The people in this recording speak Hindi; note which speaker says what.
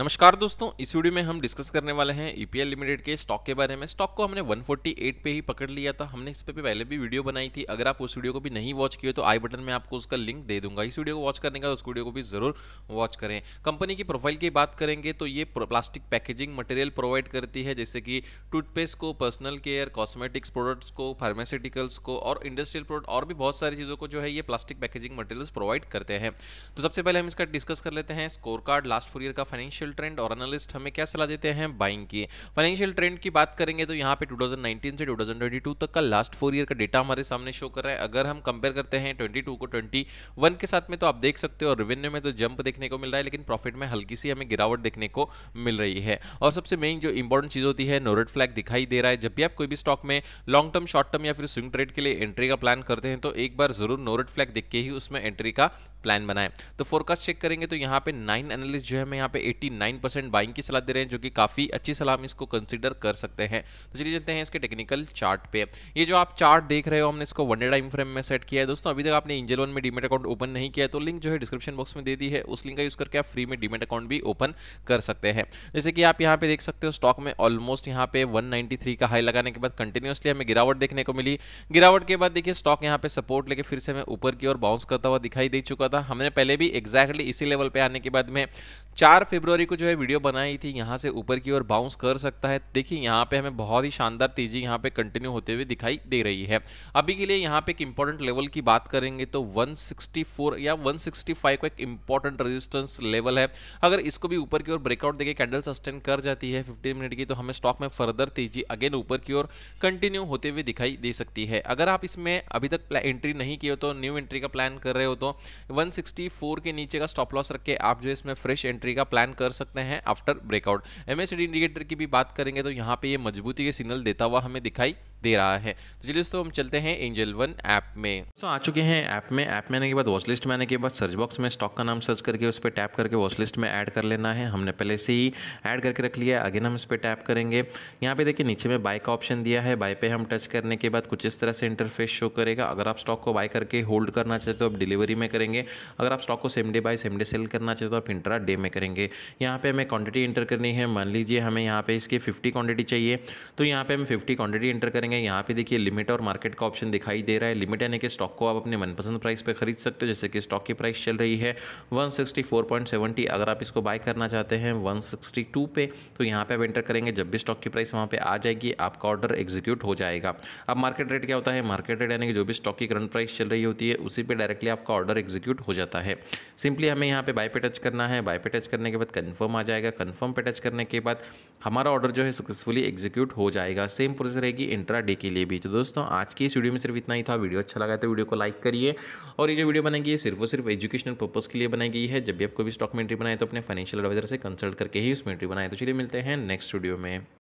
Speaker 1: नमस्कार दोस्तों इस वीडियो में हम डिस्कस करने वाले हैं ईपीएल e लिमिटेड के स्टॉक के बारे में स्टॉक को हमने 148 पे ही पकड़ लिया था हमने इस पे भी पहले भी वीडियो बनाई थी अगर आप उस वीडियो को भी नहीं वॉच किए तो आई बटन में आपको उसका लिंक दे दूंगा इस वीडियो को वॉच करने का उस वीडियो को भी जरूर वॉच करें कंपनी की प्रोफाइल की बात करेंगे तो ये प्लास्टिक पैकेजिंग मटेरियल प्रोवाइड करती है जैसे कि टूथपेस्ट को पर्सनल केयर कॉस्मेटिक्स प्रोडक्ट्स को फार्मास्यूटिकल्स को और इंडस्ट्रियल प्रोडक्ट और भी बहुत सारी चीज़ों को जो है ये प्लास्टिक पैकेजिंग मटेरियल प्रोवाइड करते हैं तो सबसे पहले हम इसका डिस्कस कर लेते हैं score card last four year का फाइनेंशियल फाइनेंशियल ट्रेंड और एनालिस्ट हमें क्या सलाह देते हैं बाइंग की फाइनेंशियल ट्रेंड की बात करेंगे तो यहाँ पे 2019 से 2022 तक का लास्ट फोर ईयर का डेटा हमारे सामने शो कर रहा है अगर हम कंपेयर करते हैं ट्वेंटी को ट्वेंटी के साथ में तो आप देख सकते हो रेवेन्यू में तो जंप देखने को मिल रहा है लेकिन प्रॉफिट में हल्की सी हमें गिरावट देखने को मिल रही है और सबसे मेन जो इंपॉर्टेंट चीज़ होती है नोरेट फ्लैग दिखाई दे रहा है जब भी आप कोई भी स्टॉक में लॉन्ग टर्म शॉर्ट टर्म या फिर स्विंग ट्रेड के लिए एंट्री का प्लान करते हैं तो एक बार जरूर नोरेट फ्लैग देख के ही उसमें एंट्री का प्लान बनाए तो फोरकास्ट चेक करेंगे तो यहाँ पे नाइन एनालिस्ट जो है मैं यहाँ पे 89 परसेंट बाइंग की सलाह दे रहे हैं जो कि काफ़ी अच्छी सलाह हम इसको कंसीडर कर सकते हैं तो चलिए चलते हैं इसके टेक्निकल चार्ट पे ये जो आप चार्ट देख रहे हो हमने इसको वन टाइम फ्रेम में सेट किया है दोस्तों अभी तक आपने इंजल वन में डीमेट अकाउंट ओपन नहीं किया है तो लिंक जो है डिस्क्रिप्शन बॉक्स में दे दी है उस लिंक का यूज़ करके आप फ्री में डीमेट अकाउंट भी ओपन कर सकते हैं जैसे कि आप यहाँ पे देख सकते हो स्टॉक में ऑलमोस्ट यहाँ पे वन का हाई लगाने के बाद कंटिन्यूसली हमें गिरावट देखने को मिली गिरावट के बाद देखिए स्टॉक यहाँ पे सपोर्ट लेके फिर से हमें ऊपर की ओर बाउंस करता हुआ दिखाई दे चुका था हमने पहले भी एग्जैक्टली exactly इसी लेवल पे आने के बाद में चार फरवरी को जो है वीडियो बनाई थी यहाँ से ऊपर की ओर बाउंस कर सकता है देखिए यहाँ पे हमें बहुत ही शानदार तेजी यहाँ पे कंटिन्यू होते हुए दिखाई दे रही है अभी के लिए यहाँ पे एक इंपॉर्टेंट लेवल की बात करेंगे तो 164 या 165 को एक इंपॉर्टेंट रेजिस्टेंस लेवल है अगर इसको भी ऊपर की ओर ब्रेकआउट देखिए कैंडल सस्टेन कर जाती है फिफ्टीन मिनट की तो हमें स्टॉक में फर्दर तेजी अगेन ऊपर की ओर कंटिन्यू होते हुए दिखाई दे सकती है अगर आप इसमें अभी तक एंट्री नहीं किए तो न्यू एंट्री का प्लान कर रहे हो तो 164 के नीचे का स्टॉप लॉस रख के आप जो इसमें फ्रेश एंट्री का प्लान कर सकते हैं आफ्टर ब्रेकआउट एमएसडी इंडिकेटर की भी बात करेंगे तो यहाँ पे ये मजबूती के सिग्नल देता हुआ हमें दिखाई दे रहा है तो चलिए दोस्तों हम चलते हैं एंजल वन ऐप में सो आ चुके हैं ऐप में ऐप में आने के बाद वॉच लिस्ट में आने के बाद सर्च बॉक्स में स्टॉक का नाम सर्च करके उस पर टैप करके वॉच लिस्ट में ऐड कर लेना है हमने पहले से ही ऐड करके रख लिया अगेन हम इस पर टैप करेंगे यहाँ पे देखिए नीचे में बाय का ऑप्शन दिया है बाय पे हम टच करने के बाद कुछ इस तरह से इंटरफेस शो करेगा अगर आप स्टॉक को बाय करके होल्ड करना चाहते हो आप डिलीवरी में करेंगे अगर आप स्टॉक को same day buy same day sell करना चाहते हो आप इंट्रा डे में करेंगे यहाँ पे हमें क्वांटिटी इंटर करनी है मान लीजिए हमें यहाँ पे इसकी फिफ्टी क्वांटिटी चाहिए तो यहाँ पे हम फिफ्टी क्वांटिटी इंटर करेंगे करेंगे यहाँ पे देखिए लिमिट और मार्केट का ऑप्शन दिखाई दे रहा है लिमिट यानी कि स्टॉक को आप अपने मनपसंद प्राइस पे खरीद सकते हो जैसे कि स्टॉक की प्राइस चल रही है 164.70 अगर आप इसको बाय करना चाहते हैं 162 पे तो यहाँ पे आप एंटर करेंगे जब भी स्टॉक की प्राइस वहाँ पर आ जाएगी आपका ऑर्डर एग्जीक्यूट हो जाएगा अब मार्केट रेट क्या होता है मार्केट रेट यानी कि जो भी स्टॉक की करंट प्राइस चल रही होती है उसी पर डायरेक्टली आपका ऑर्डर एग्जीक्यूट हो जाता है सिंपली हमें यहाँ पे बाय पे टच करना है बाय पे टच करने के बाद कन्फर्म आ जाएगा कन्फर्म पे टच करने के बाद हमारा ऑर्डर जो है सक्सेसफुली एग्जीक्यूट हो जाएगा सेम प्रोसेस रहेगी इंट्रा पूरा डे के लिए भी तो दोस्तों आज की इस वीडियो में सिर्फ इतना ही था वीडियो अच्छा लगा तो वीडियो को लाइक करिए और ये जो वीडियो बनाई गई है सिर्फ और सिर्फ एजुकेशनल पर्पज़ के लिए बनाई गई है जब भी आप कोई भी स्टॉक मेट्री बनाए तो अपने फाइनेंशियल एडवाइजर से कंसल्ट करके ही उस मेट्री बनाए तो चलिए मिलते हैं नेक्स्ट वीडियो में